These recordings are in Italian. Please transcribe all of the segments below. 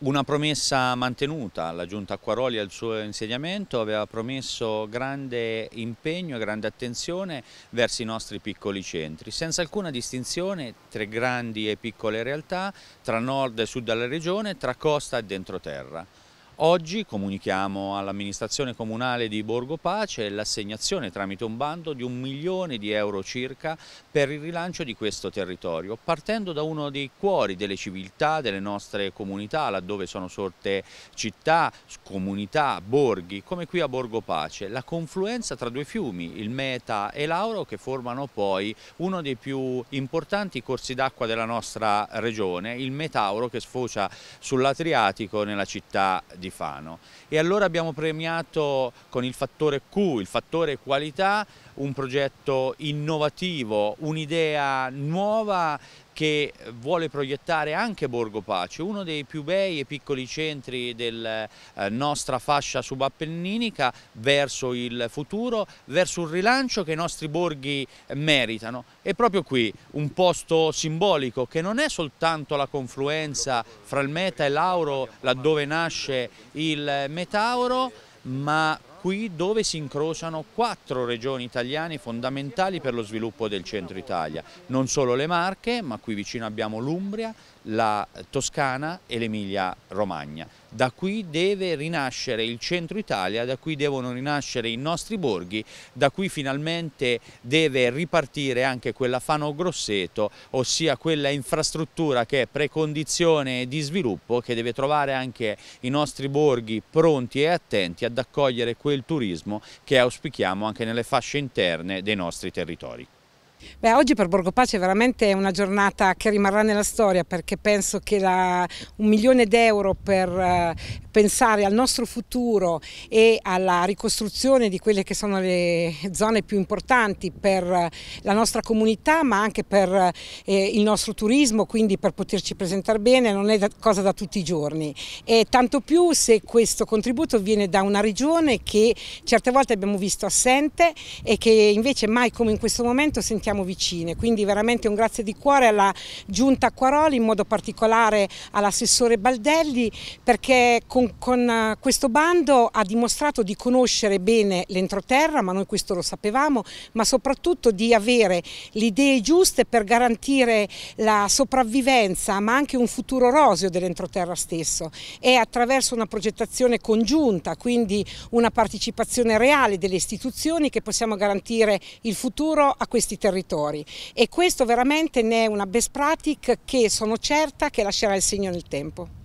Una promessa mantenuta, la Giunta Acquaroli al suo insediamento aveva promesso grande impegno e grande attenzione verso i nostri piccoli centri, senza alcuna distinzione tra grandi e piccole realtà, tra nord e sud della regione, tra costa e dentroterra. Oggi comunichiamo all'amministrazione comunale di Borgo Pace l'assegnazione tramite un bando di un milione di euro circa per il rilancio di questo territorio, partendo da uno dei cuori delle civiltà, delle nostre comunità, laddove sono sorte città, comunità, borghi, come qui a Borgo Pace, la confluenza tra due fiumi, il Meta e l'Auro, che formano poi uno dei più importanti corsi d'acqua della nostra regione, il Metauro, che sfocia sull'Adriatico nella città di di Fano e allora abbiamo premiato con il fattore Q, il fattore qualità, un progetto innovativo, un'idea nuova che vuole proiettare anche Borgo Pace, uno dei più bei e piccoli centri della eh, nostra fascia subappenninica verso il futuro, verso un rilancio che i nostri borghi meritano. E proprio qui un posto simbolico che non è soltanto la confluenza fra il Meta e l'Auro laddove nasce il Metauro, ma qui dove si incrociano quattro regioni italiane fondamentali per lo sviluppo del centro Italia, non solo le Marche ma qui vicino abbiamo l'Umbria, la Toscana e l'Emilia Romagna. Da qui deve rinascere il centro Italia, da qui devono rinascere i nostri borghi, da qui finalmente deve ripartire anche quella Fano Grosseto, ossia quella infrastruttura che è precondizione di sviluppo che deve trovare anche i nostri borghi pronti e attenti ad accogliere quella quel turismo che auspichiamo anche nelle fasce interne dei nostri territori. Beh, oggi per Borgo Pace è veramente una giornata che rimarrà nella storia perché penso che la, un milione d'euro per eh, pensare al nostro futuro e alla ricostruzione di quelle che sono le zone più importanti per eh, la nostra comunità ma anche per uh, il nostro turismo, quindi per poterci presentare bene non è da, cosa da tutti i giorni e tanto più se questo contributo viene da una regione che certe volte abbiamo visto assente e che invece mai come in questo momento sentiamo sentiamo vicine. Quindi veramente un grazie di cuore alla Giunta Acquaroli, in modo particolare all'assessore Baldelli, perché con, con eh, questo bando ha dimostrato di conoscere bene l'entroterra, ma noi questo lo sapevamo, ma soprattutto di avere le idee giuste per garantire la sopravvivenza, ma anche un futuro roseo dell'entroterra stesso. E attraverso una progettazione congiunta, quindi una partecipazione reale delle istituzioni che possiamo garantire il futuro a questi territori territori e questo veramente ne è una best practice che sono certa che lascerà il segno nel tempo.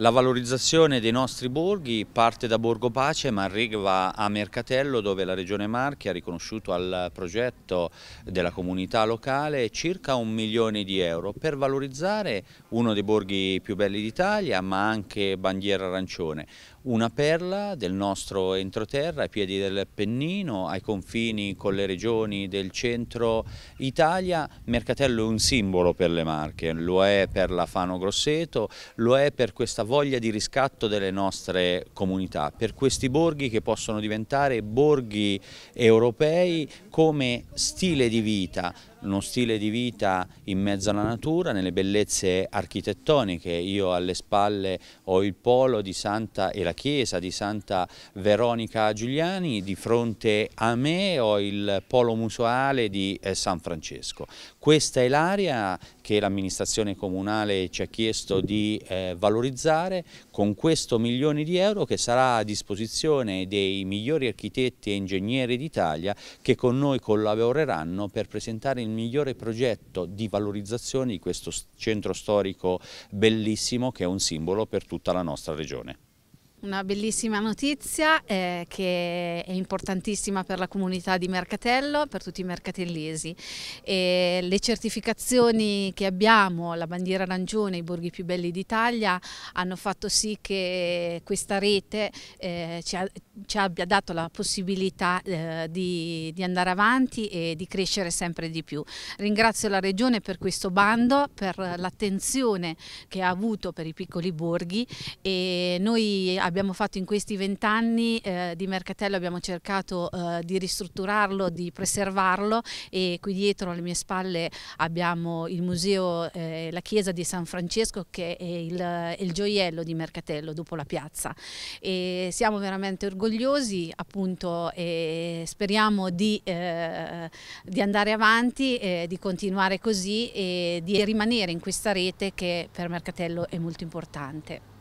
La valorizzazione dei nostri borghi parte da Borgo Pace ma arriva a Mercatello dove la Regione Marche ha riconosciuto al progetto della comunità locale circa un milione di euro per valorizzare uno dei borghi più belli d'Italia ma anche bandiera arancione, una perla del nostro entroterra ai piedi del Pennino, ai confini con le regioni del centro Italia. Mercatello è un simbolo per le Marche, lo è per la Fano Grosseto, lo è per questa voglia di riscatto delle nostre comunità, per questi borghi che possono diventare borghi europei come stile di vita, uno stile di vita in mezzo alla natura, nelle bellezze architettoniche. Io alle spalle ho il polo di Santa e la chiesa di Santa Veronica Giuliani, di fronte a me ho il polo museale di eh, San Francesco. Questa è l'area che l'amministrazione comunale ci ha chiesto di eh, valorizzare con questo milione di euro che sarà a disposizione dei migliori architetti e ingegneri d'Italia che con noi collaboreranno per presentare in il migliore progetto di valorizzazione di questo centro storico bellissimo che è un simbolo per tutta la nostra regione. Una bellissima notizia eh, che è importantissima per la comunità di Mercatello, per tutti i mercatellesi. E le certificazioni che abbiamo, la bandiera arancione, i borghi più belli d'Italia, hanno fatto sì che questa rete eh, ci, ha, ci, abbia dato la possibilità eh, di, di, andare avanti e di crescere sempre di più. Ringrazio la Regione per questo bando, per l'attenzione che ha avuto per i piccoli borghi e noi abbiamo fatto in questi vent'anni eh, di Mercatello, abbiamo cercato eh, di ristrutturarlo, di preservarlo e qui dietro alle mie spalle abbiamo il museo, eh, la chiesa di San Francesco che è il, eh, il, gioiello di Mercatello dopo la piazza e siamo veramente orgogliosi appunto e speriamo di, eh, di andare avanti, di continuare così e di rimanere in questa rete che per Mercatello è molto importante.